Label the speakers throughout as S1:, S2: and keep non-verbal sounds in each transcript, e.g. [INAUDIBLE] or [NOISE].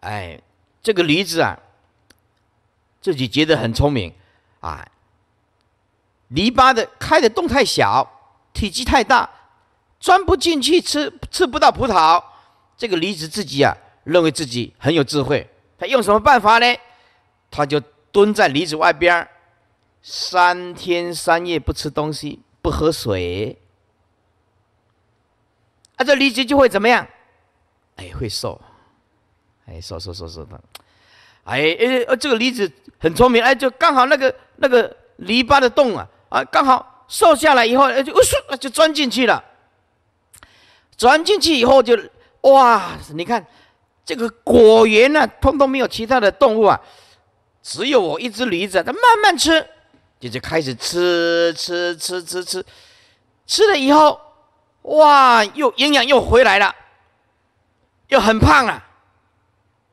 S1: 哎，这个驴子啊，自己觉得很聪明，啊，篱笆的开的洞太小，体积太大，钻不进去吃吃不到葡萄。这个驴子自己啊，认为自己很有智慧。他用什么办法呢？他就蹲在驴子外边儿，三天三夜不吃东西，不喝水。啊，这驴子就会怎么样？哎，会瘦。哎，说说说说的，哎哎呃，这个梨子很聪明，哎，就刚好那个那个篱笆的洞啊，啊，刚好瘦下来以后，就呜就钻进去了。钻进去以后就哇，你看这个果园呢，通通没有其他的动物啊，只有我一只驴子，它慢慢吃，就就开始吃吃吃吃吃，吃了以后，哇，又营养又回来了，又很胖了。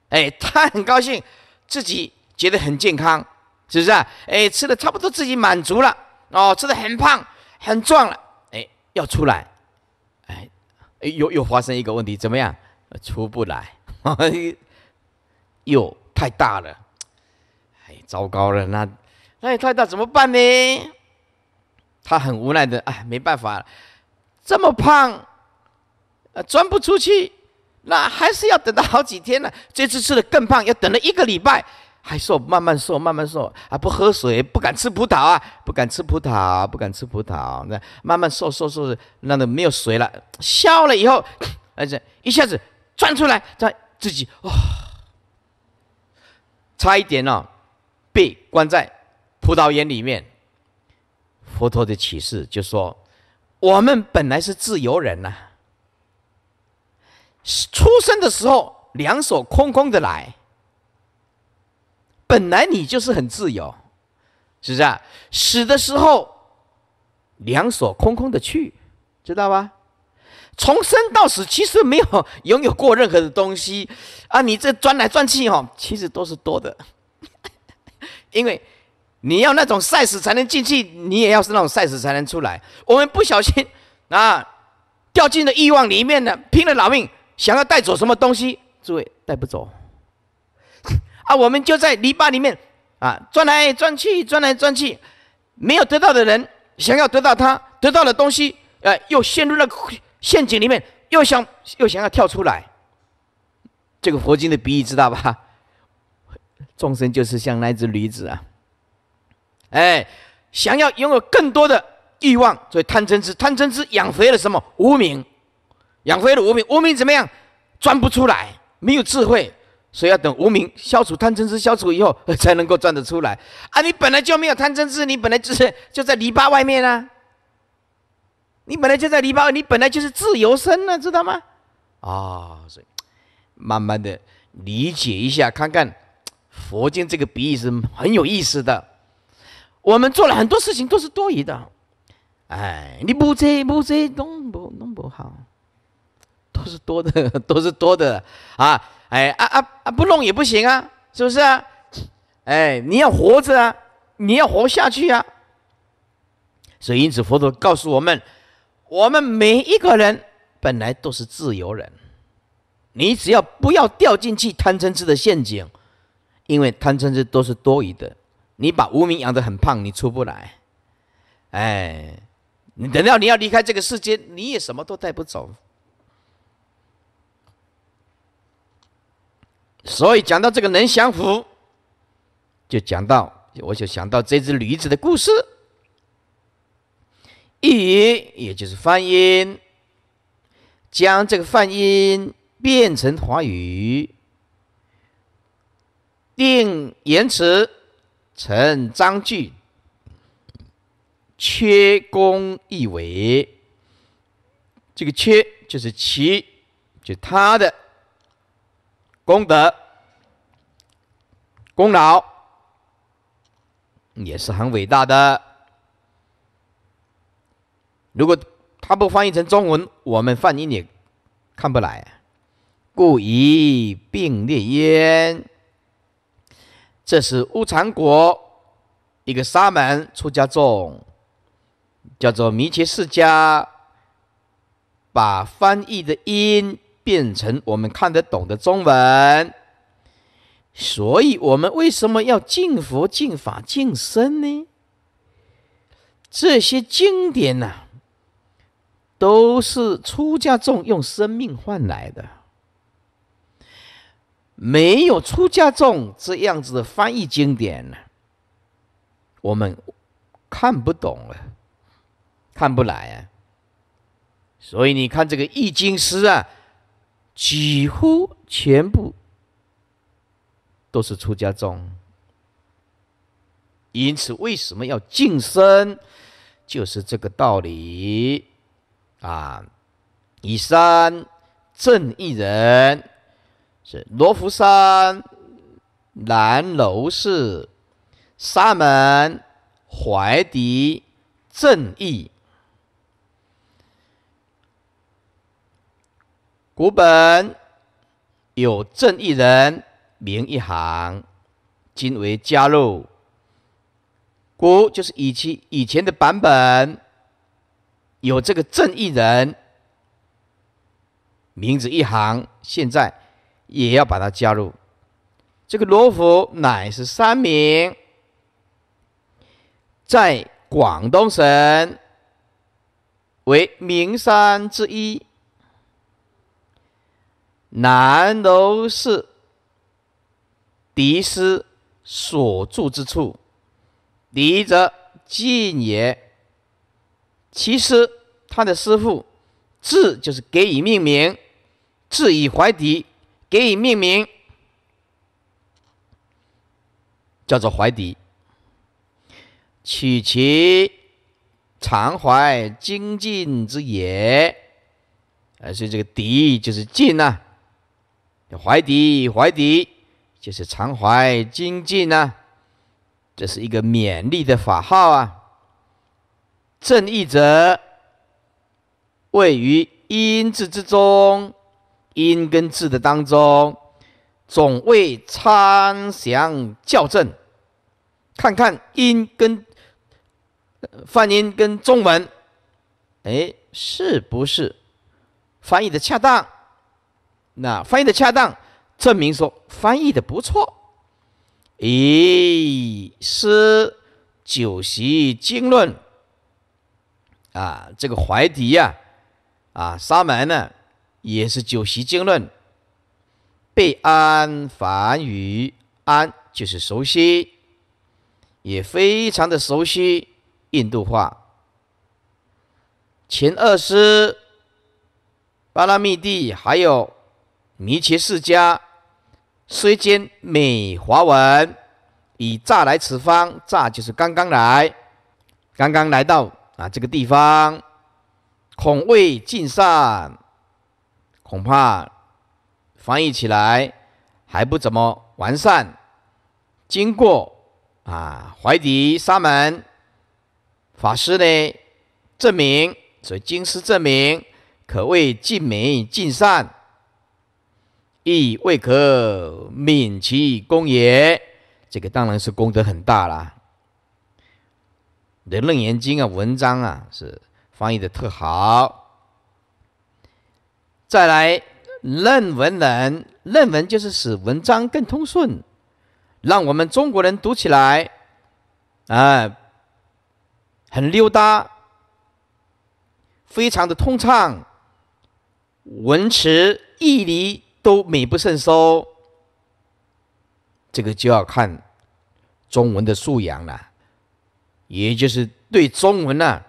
S1: 哎，[LAUGHS] 他很高兴，自己觉得很健康，是不是啊？哎，吃的差不多，自己满足了哦，吃的很胖，很壮了。哎，要出来，哎，又又发生一个问题，怎么样？出不来，[LAUGHS] 又太大了，哎，糟糕了，那那也太大，怎么办呢？他很无奈的，哎，没办法，这么胖，呃，钻不出去。那还是要等到好几天呢。这次吃的更胖，又等了一个礼拜，还瘦，慢慢瘦，慢慢瘦。啊，不喝水，不敢吃葡萄啊，不敢吃葡萄，不敢吃葡萄。那慢慢瘦，瘦瘦，那个没有水了，笑了以后，而且一下子钻出来，在自己，哦，差一点呢，被关在葡萄园里面。佛陀的启示就说，我们本来是自由人呐。出生的时候两手空空的来，本来你就是很自由，是不是啊？死的时候两手空空的去，知道吧？从生到死其实没有拥有过任何的东西，啊！你这转来转去哈，其实都是多的，[LAUGHS] 因为你要那种赛死才能进去，你也要是那种赛死才能出来。我们不小心啊，掉进了欲望里面了，拼了老命。想要带走什么东西，诸位带不走，[LAUGHS] 啊，我们就在篱笆里面啊，转来转去，转来转去，没有得到的人想要得到他得到的东西，哎，又陷入了陷阱里面，又想又想要跳出来，这个佛经的比喻知道吧？[LAUGHS] 众生就是像那只驴子啊，哎，想要拥有更多的欲望，所以贪嗔痴贪嗔痴养肥了什么无名。养肥了无名，无名怎么样？钻不出来，没有智慧，所以要等无名消除贪嗔痴消除以后，才能够钻得出来。啊，你本来就没有贪嗔痴，你本来就是 [LAUGHS] 就在篱笆外面啊。你本来就在篱笆，你本来就是自由身了，知道吗？啊，所以慢慢的理解一下，看看佛经这个比喻是很有意思的。我们做了很多事情都是多余的，哎，你不这不这弄不弄不好。都是多的，[LAUGHS] 都是多的啊！哎啊啊啊，不弄也不行啊，是不是啊？哎，你要活着啊，你要活下去啊！所以，因此，佛陀告诉我们：，我们每一个人本来都是自由人，你只要不要掉进去贪嗔痴的陷阱，因为贪嗔痴都是多余的。你把无名养得很胖，你出不来。哎，你等到你要离开这个世界，你也什么都带不走。所以讲到这个能降服，就讲到我就想到这只驴子的故事。译，也就是梵音，将这个梵音变成华语，定言辞成章句，缺功一为，这个缺就是其，就它的。功德、功劳也是很伟大的。如果他不翻译成中文，我们翻译也看不来。故一并列焉。这是乌常国一个沙门出家众，叫做弥切世家，把翻译的音变成我们看得懂的中文，所以我们为什么要敬佛、敬法、敬身呢？这些经典呢，都是出家众用生命换来的，没有出家众这样子的翻译经典呢，我们看不懂了，看不来啊。所以你看这个《易经》诗啊。几乎全部都是出家众，因此为什么要净身？就是这个道理啊！以三，正一人是罗浮山南楼寺、沙门怀迪正义。古本有正一人名一行，今为加入。古就是以其以前的版本，有这个正一人名字一行，现在也要把它加入。这个罗浮乃是三名，在广东省为名山之一。南楼是笛师所住之处，笛者，晋也。其师他的师傅字就是给予命名，字以怀笛，给予命名，叫做怀笛，取其常怀精进之也。哎，所以这个笛就是进呐。怀敌怀敌就是常怀精进啊，这是一个勉励的法号啊。正义者位于音字之中，音跟字的当中，总为参详校正。看看音跟梵音跟中文，哎，是不是翻译的恰当？那翻译的恰当，证明说翻译的不错。以诗酒席经论啊，这个怀迪呀，啊沙门呢也是酒席经论。贝安梵语，安就是熟悉，也非常的熟悉印度话。秦二师巴拉密地还有。弥其世家虽兼美华文，以乍来此方，乍就是刚刚来，刚刚来到啊这个地方，恐未尽善，恐怕翻译起来还不怎么完善。经过啊怀迪沙门法师的证明，所以经师证明可谓尽美尽善。亦未可泯其功也。这个当然是功德很大啦。《论楞严经》啊，文章啊是翻译的特好。再来，论文人，论文就是使文章更通顺，让我们中国人读起来，啊。很溜达，非常的通畅，文辞义理。都美不胜收，这个就要看中文的素养了，也就是对中文呢，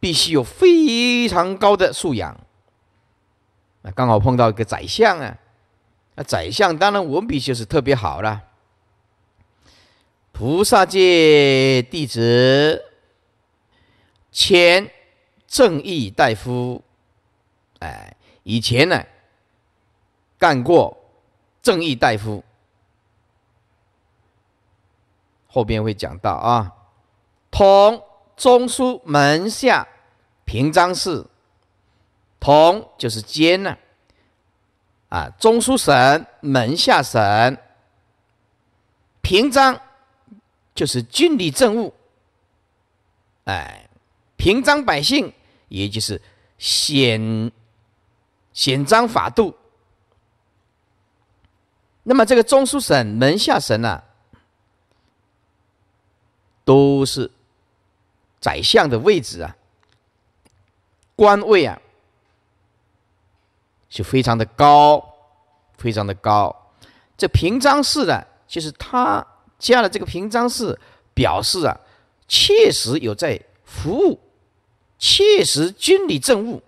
S1: 必须有非常高的素养。那刚好碰到一个宰相啊，那宰相当然文笔就是特别好了。菩萨界弟子，前正义大夫，哎，以前呢。干过正义大夫，后边会讲到啊。同中书门下平章事，同就是兼呢。啊，中书省门下省平章就是军理政务，哎，平章百姓，也就是显显彰法度。那么这个中书省门下省呢，都是宰相的位置啊，官位啊，就非常的高，非常的高。这平章事呢，就是他加了这个平章事，表示啊，确实有在服务，确实军理政务，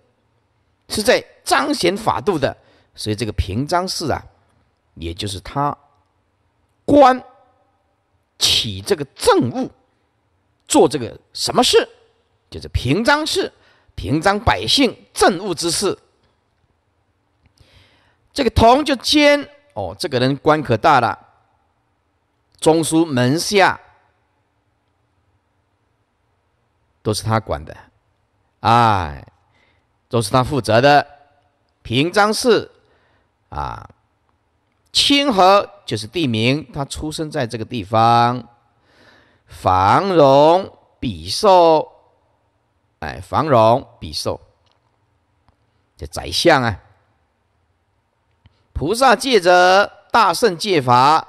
S1: 是在彰显法度的。所以这个平章事啊。也就是他，官起这个政务，做这个什么事，就是平章事，平章百姓政务之事。这个同就兼哦，这个人官可大了，中书门下都是他管的，啊，都是他负责的平章事，啊。清河就是地名，他出生在这个地方。繁荣比寿，哎，繁荣比寿，这宰相啊！菩萨戒者，大圣戒法，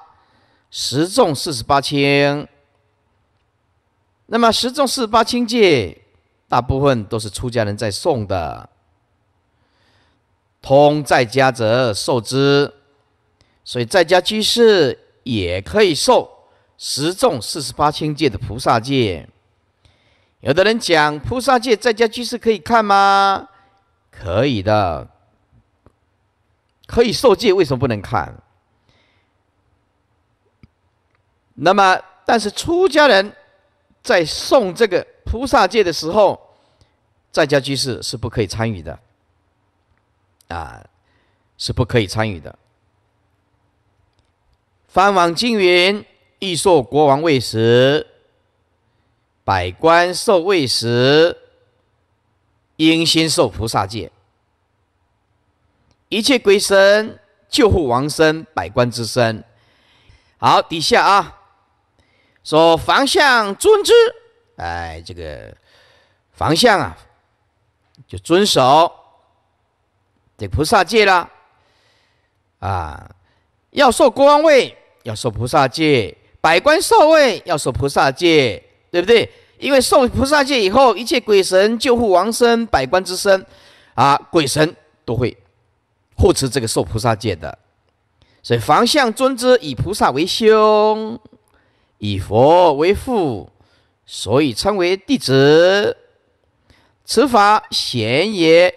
S1: 十众四十八轻。那么十众四十八轻戒，大部分都是出家人在诵的。通在家者受之。所以在家居士也可以受十众四十八轻界的菩萨戒。有的人讲菩萨戒，在家居士可以看吗？可以的，可以受戒，为什么不能看？那么，但是出家人在送这个菩萨戒的时候，在家居士是不可以参与的，啊，是不可以参与的。藩王经云，欲受国王位时，百官受位时，应先受菩萨戒。一切归身、救护亡身、百官之身。好，底下啊，说方相尊之，哎，这个方相啊，就遵守这菩萨戒了。啊，要受国王位。要受菩萨戒，百官受位要受菩萨戒，对不对？因为受菩萨戒以后，一切鬼神救护王身、百官之身，啊，鬼神都会护持这个受菩萨戒的。所以，方相尊之以菩萨为兄，以佛为父，所以称为弟子。此法贤也，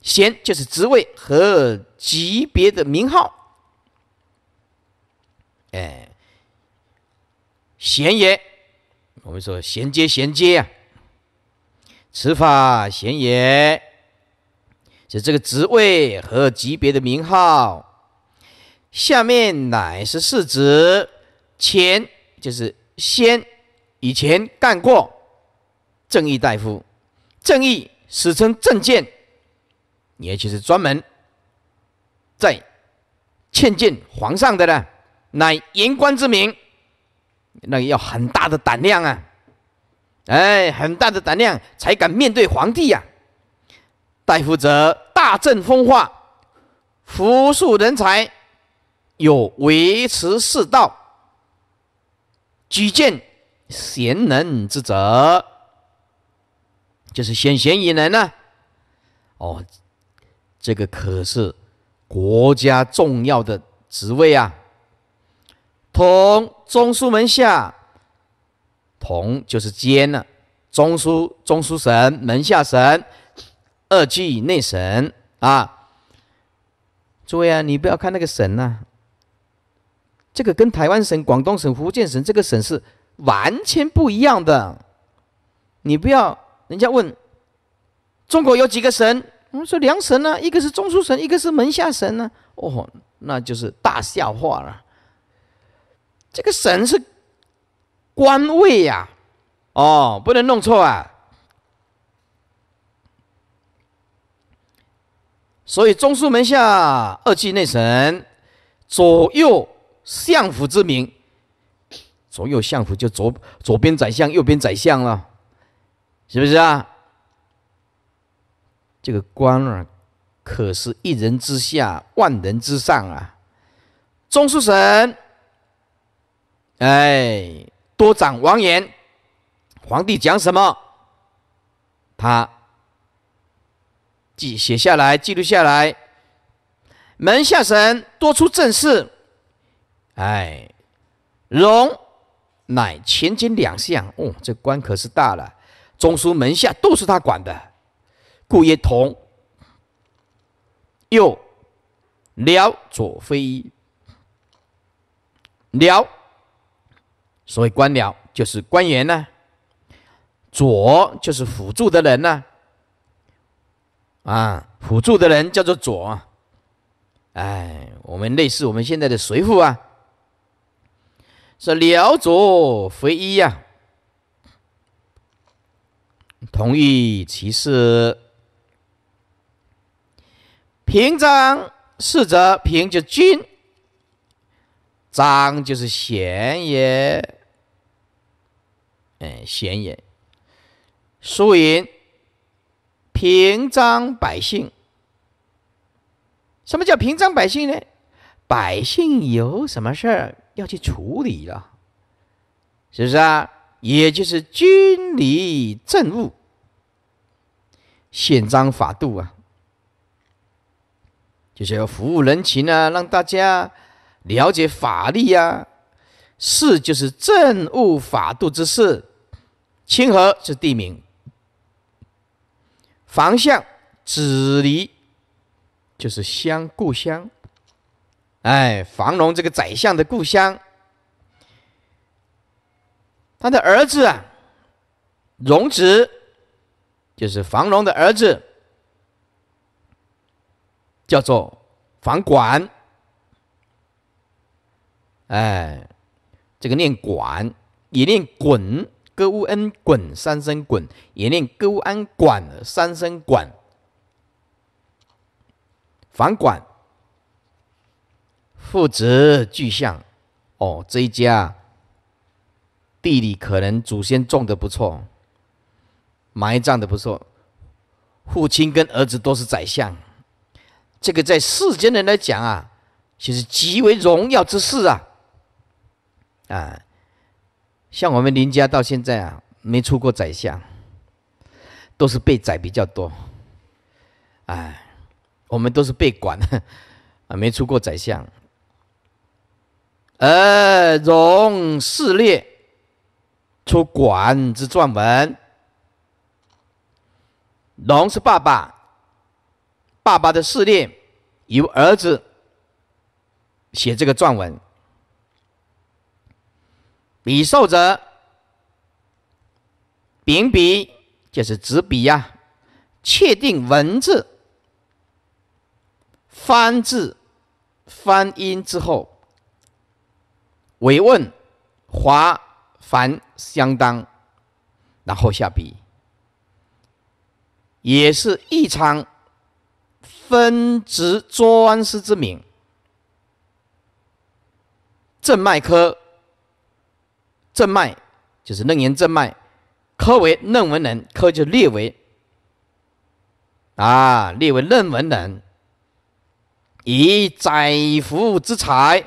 S1: 贤就是职位和级别的名号。哎，贤也，我们说衔接衔接啊，此法贤也，就这个职位和级别的名号。下面乃是四子，前就是先以前干过正义大夫，正义史称正见，也就是专门在劝谏皇上的呢。乃言官之名，那要很大的胆量啊！哎，很大的胆量才敢面对皇帝呀。大夫则大政风化，扶树人才，有维持世道，举荐贤能之责，就是选贤与能呢。哦，这个可是国家重要的职位啊。同中书门下，同就是兼呢。中书中书神、门下神、二以内神啊！诸位啊，你不要看那个神呐，这个跟台湾省、广东省、福建省这个省是完全不一样的。你不要人家问中国有几个神，我们说两神呢，一个是中书神，一个是门下神呢。哦，那就是大笑话了。这个神是官位呀，哦，不能弄错啊。所以中书门下二气内神，左右相府之名，左右相府就左左边宰相，右边宰相了，是不是啊？这个官啊，可是一人之下，万人之上啊，中书神。哎，多长王言，皇帝讲什么，他记写下来，记录下来。门下省多出政事，哎，荣乃前金两项，哦，这官可是大了，中书门下都是他管的。顾叶同右辽左飞辽。所谓官僚就是官员呢，佐就是辅助的人呢，啊，辅助的人叫做佐，哎，我们类似我们现在的随父啊，是辽左非一呀，同意其事，平章事则平就君，章就是贤也。哎，显人、输赢、平章百姓，什么叫平章百姓呢？百姓有什么事儿要去处理了，是不是啊？也就是军礼、政务、宪章、法度啊，就是要服务人情啊，让大家了解法律呀，事就是政务法度之事。清河是地名，房相子离就是乡故乡，哎，房龙这个宰相的故乡，他的儿子啊，荣植就是房龙的儿子，叫做房管，哎，这个念管也念滚。勾乌恩滚三声滚，也念勾乌恩管三声管。房管，父子巨象。哦，这一家，地里可能祖先种的不错，埋葬的不错。父亲跟儿子都是宰相，这个在世间人来讲啊，其实极为荣耀之事啊！啊。像我们林家到现在啊，没出过宰相，都是被宰比较多。哎，我们都是被管 [LAUGHS] 啊，没出过宰相。呃，荣侍列出管之撰文，荣是爸爸，爸爸的侍列由儿子写这个撰文。已受者，秉笔就是执笔呀。确定文字、翻字、翻音之后，为问、华繁相当，然后下笔，也是异常分职专司之名，正脉科。正脉就是楞严正脉，科为楞文人，科就列为啊，列为论文人，以宰辅之才，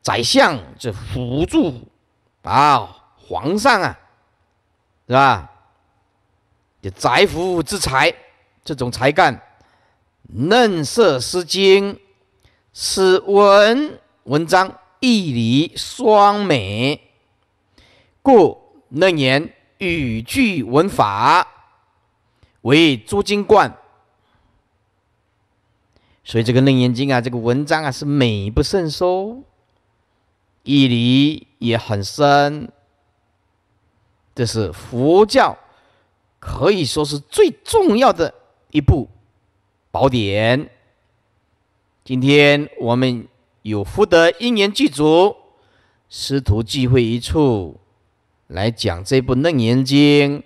S1: 宰相就辅助啊，皇上啊，是吧？这宰辅之才，这种才干，嫩色诗经，此文文章，一理双美。故楞严语句文法为诸经冠，所以这个楞严经啊，这个文章啊是美不胜收，义理也很深。这是佛教可以说是最重要的一部宝典。今天我们有福德因缘具足，师徒聚会一处。来讲这部《楞严经》，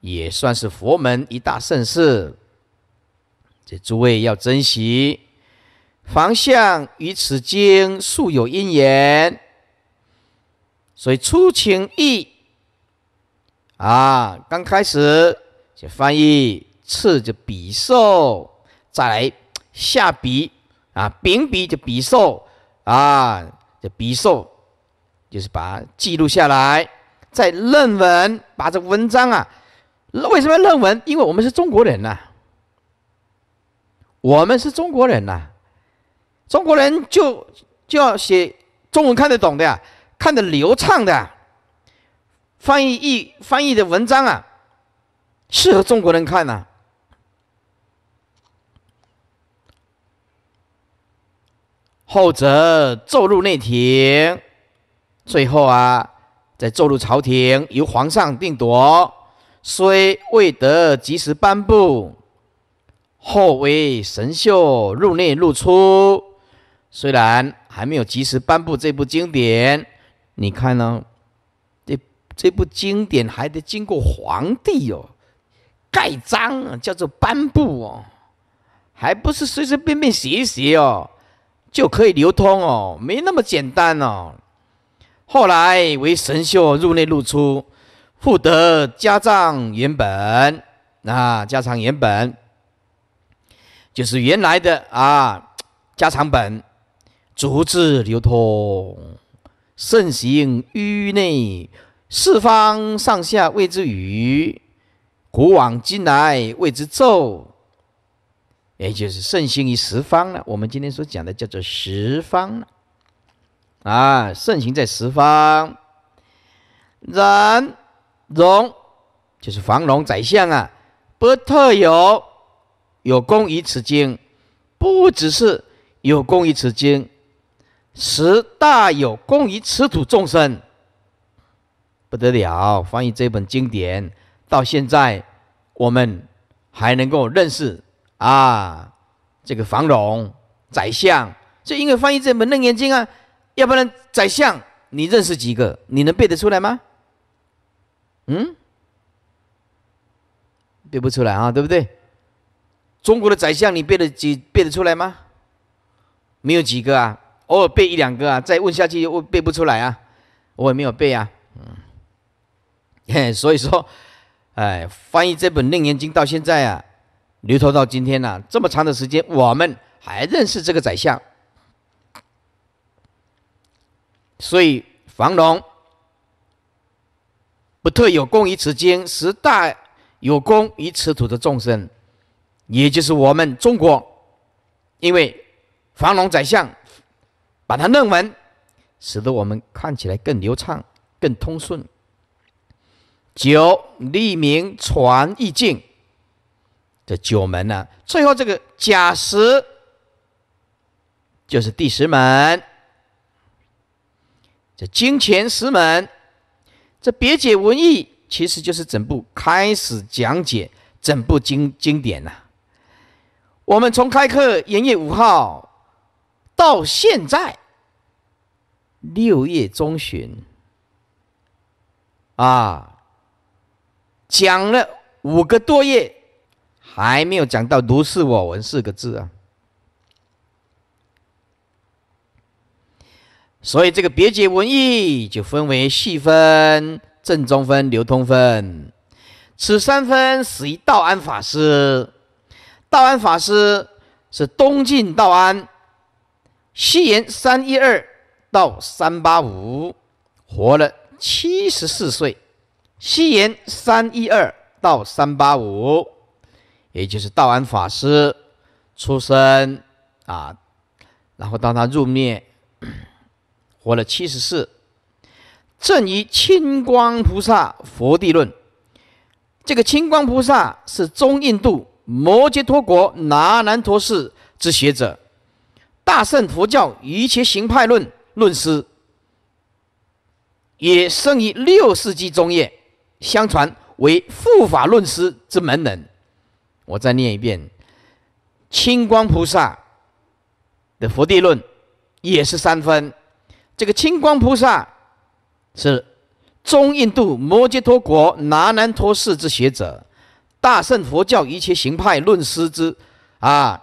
S1: 也算是佛门一大盛事，这诸位要珍惜。方相与此经，素有因缘，所以出情意啊。刚开始就翻译，次就比寿，再来下笔啊，丙笔就比寿啊，就比寿就是把记录下来，在论文把这文章啊，为什么论文？因为我们是中国人呐，我们是中国人呐，中国人就就要写中文看得懂的，呀、看得流畅的翻译译翻译的文章啊，适合中国人看呐。后者奏入内廷。最后啊，再奏入朝廷，由皇上定夺。虽未得及时颁布，后为神秀入内入出。虽然还没有及时颁布这部经典，你看呢？这这部经典还得经过皇帝哦，盖章，叫做颁布哦，还不是随随便便写一写哦，就可以流通哦？没那么简单哦。后来为神秀入内入出，复得家藏原本。啊，家藏原本就是原来的啊，家藏本，逐字流通，盛行于内四方上下，谓之语；古往今来，谓之咒。也就是盛行于十方了。我们今天所讲的叫做十方了。啊，盛行在十方，然荣就是房荣宰相啊，不特有有功于此经，不只是有功于此经，十大有功于此土众生，不得了！翻译这本经典到现在，我们还能够认识啊，这个房荣宰相，就因为翻译这本《楞严经》啊。要不然，宰相你认识几个？你能背得出来吗？嗯，背不出来啊，对不对？中国的宰相你背得几背得出来吗？没有几个啊，偶尔背一两个啊，再问下去我背不出来啊，我也没有背啊，嗯，嘿，[LAUGHS] 所以说，哎，翻译这本《楞严经》到现在啊，流传到今天啊，这么长的时间，我们还认识这个宰相。所以，房龙不特有功于此经，十大有功于此土的众生，也就是我们中国，因为房龙宰相把它弄文，使得我们看起来更流畅、更通顺。九立名传意境，这九门呢，最后这个假十就是第十门。金钱石门，这别解文义，其实就是整部开始讲解整部经经典呐。我们从开课元月五号到现在六月中旬啊，讲了五个多月，还没有讲到“如是我闻”四个字啊。所以这个别解文义就分为细分、正中分、流通分，此三分始于道安法师。道安法师是东晋道安，西延三一二到三八五，活了七十四岁。西延三一二到三八五，也就是道安法师出生啊，然后当他入灭。活了七十四，正于清光菩萨佛地论，这个清光菩萨是中印度摩揭陀国那兰陀寺之学者，大圣佛教一切行派论论师，也生于六世纪中叶，相传为护法论师之门人。我再念一遍，清光菩萨的佛地论，也是三分。这个清光菩萨是中印度摩揭陀国那南陀寺之学者，大盛佛教一切行派论师之啊，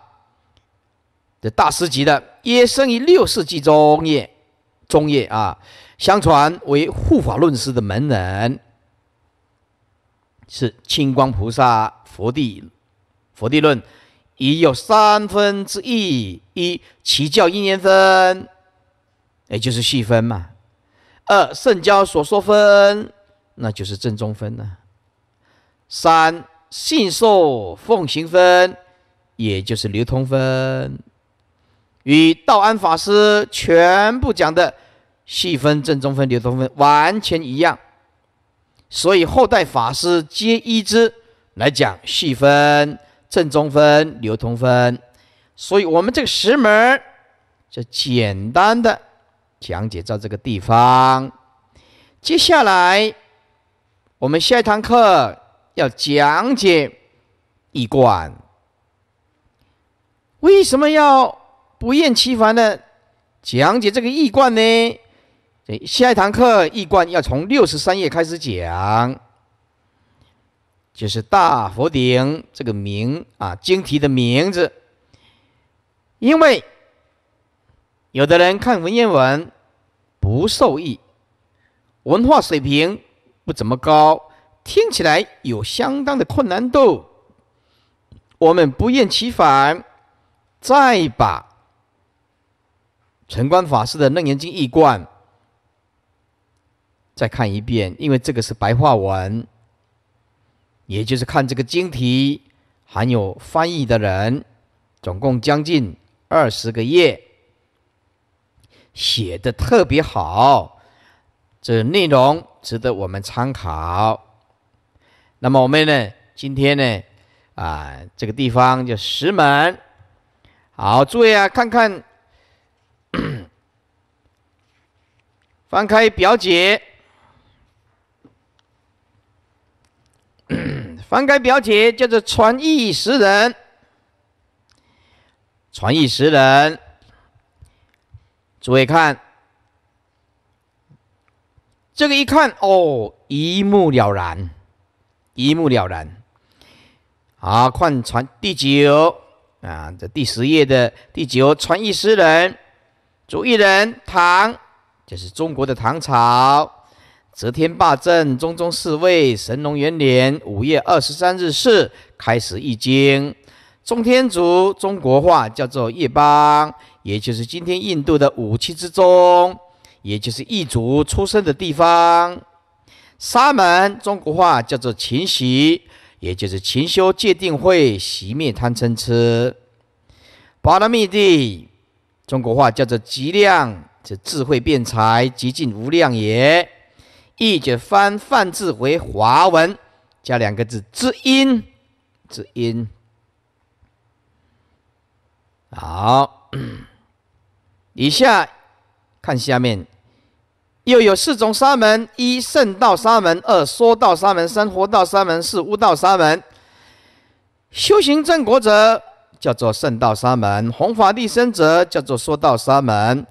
S1: 的大师级的，也生于六世纪中叶，中叶啊，相传为护法论师的门人，是清光菩萨佛地佛地论已有三分之一一其教因缘分。也就是细分嘛。二圣教所说分，那就是正中分呢。三信受奉行分，也就是流通分，与道安法师全部讲的细分、正中分、流通分完全一样，所以后代法师皆依之来讲细分、正中分、流通分。所以，我们这个十门就简单的。讲解到这个地方，接下来我们下一堂课要讲解易观。为什么要不厌其烦的讲解这个易观呢？下一堂课易观要从六十三页开始讲，就是大佛顶这个名啊，经题的名字，因为。有的人看文言文不受益，文化水平不怎么高，听起来有相当的困难度。我们不厌其烦，再把陈光法师的《楞严经》译观再看一遍，因为这个是白话文，也就是看这个经题，含有翻译的人，总共将近二十个页。写的特别好，这内容值得我们参考。那么我们呢？今天呢？啊，这个地方叫石门。好，注意啊，看看，[COUGHS] 翻开表姐，[COUGHS] 翻开表姐叫做传艺诗人，传艺诗人。注意看，这个一看哦，一目了然，一目了然。好，看传第九啊，这第十页的第九传译诗人，主译人唐，这是中国的唐朝，则天霸政中宗四卫神龙元年五月二十三日是开始易经。中天竺，中国话叫做夜邦，也就是今天印度的五七之中，也就是异族出生的地方。沙门，中国话叫做勤习，也就是勤修戒定慧，洗灭贪嗔痴。巴达密地，中国话叫做极量，这智慧辩才极尽无量也。译者翻范字为华文，加两个字，知音，知音。好，[CLEARS THROAT] 以下看下面，又有四种沙门：一、圣道沙门；二、说道沙门；三、活道沙门；四、悟道沙门。修行正果者叫做圣道沙门，弘法利生者叫做说道沙门，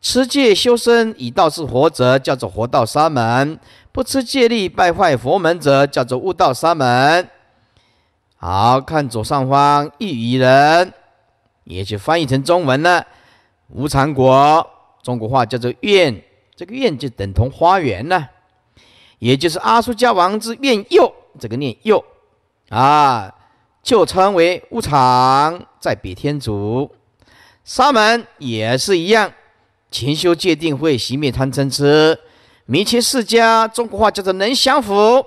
S1: 持戒修身以道士活者叫做活道沙门，不吃戒力败坏佛门者叫做悟道沙门。好看左上方一余人。也就翻译成中文了，无常国，中国话叫做愿，这个愿就等同花园呢，也就是阿苏家王之愿右，这个念右啊，就称为无常，在比天主，沙门也是一样，勤修戒定慧，熄灭贪嗔痴，弥七世家，中国话叫做能降服，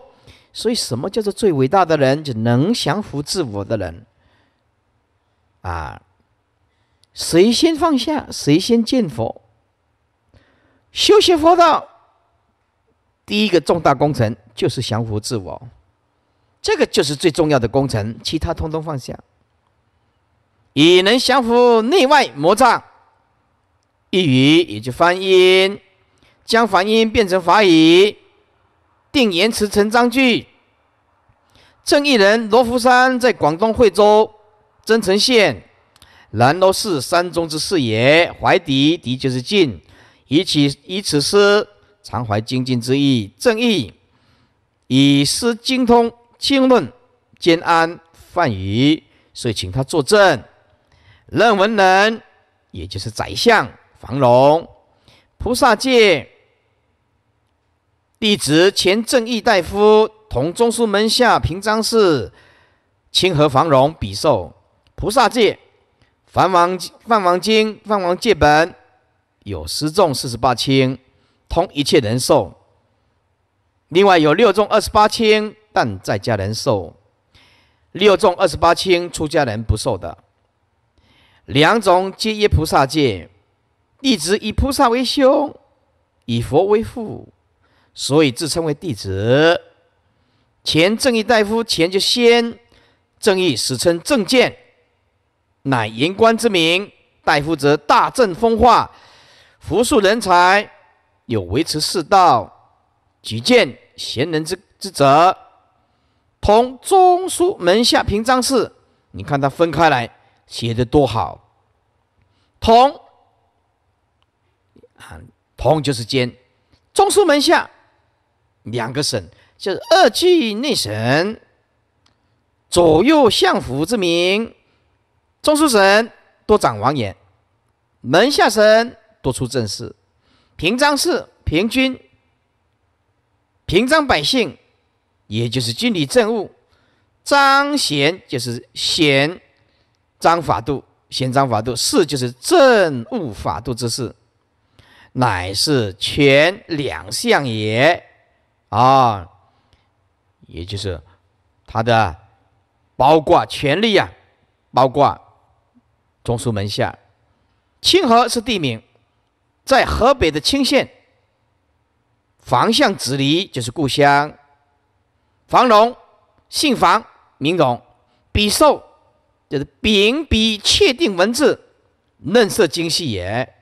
S1: 所以什么叫做最伟大的人，就能降服自我的人，啊。谁先放下，谁先见佛。修学佛道，第一个重大工程就是降服自我，这个就是最重要的工程，其他通通放下，也能降服内外魔障。一语也就翻音，将梵音变成法语，定言辞成章句。正义人罗浮山在广东惠州增城县。南楼寺山中之事也，怀敌敌就是进，以此以此诗常怀精进之意，正义以诗精通经论兼安范语，所以请他作证。任文人，也就是宰相房龙，菩萨戒弟子前正义大夫，同中书门下平章事清河房龙比寿菩萨戒。梵王、梵王经、梵王戒本，有十众四十八轻，通一切人受；另外有六众二十八轻，但在家人受；六众二十八轻，出家人不受的。两种皆依菩萨戒，弟子以菩萨为修，以佛为父，所以自称为弟子。前正义大夫，前就先正义，史称正见。乃言官之名，代负责大政风化，扶树人才，有维持世道、举荐贤人之之责。同中书门下平章事，你看他分开来写的多好。同啊，同就是兼中书门下两个省，就是二纪内省，左右相府之名。中书省多掌王言，门下省多出政事，平章事平均，平章百姓，也就是军理政务。章贤就是贤章法度，贤章法度事就是政务法度之事，乃是权两项也啊，也就是他的包括权力呀，包括。中书门下，清河是地名，在河北的清县。房相子离就是故乡。房荣，姓房，名荣。笔寿就是秉笔确定文字，嫩色精细也。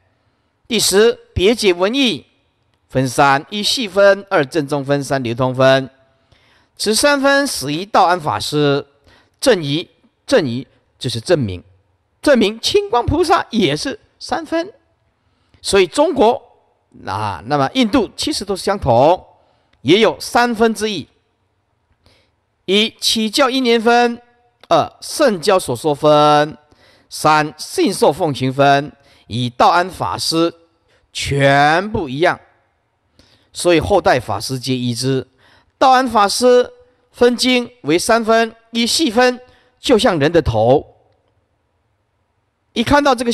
S1: 第十，别解文意分三：一细分，二正中分，三流通分。此三分始于道安法师，正一正一就是证明，证明清光菩萨也是三分，所以中国啊，那么印度其实都是相同，也有三分之一。一起教一年分，二圣教所说分，三信受奉行分，以道安法师全部一样，所以后代法师皆一之。道安法师分经为三分，一细分就像人的头。一看到这个。